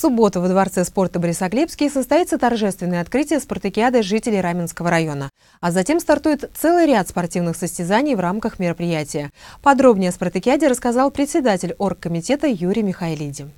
субботу во Дворце спорта Борисоглебский состоится торжественное открытие спартакиады жителей Раменского района. А затем стартует целый ряд спортивных состязаний в рамках мероприятия. Подробнее о спартакиаде рассказал председатель оргкомитета Юрий Михайлиди.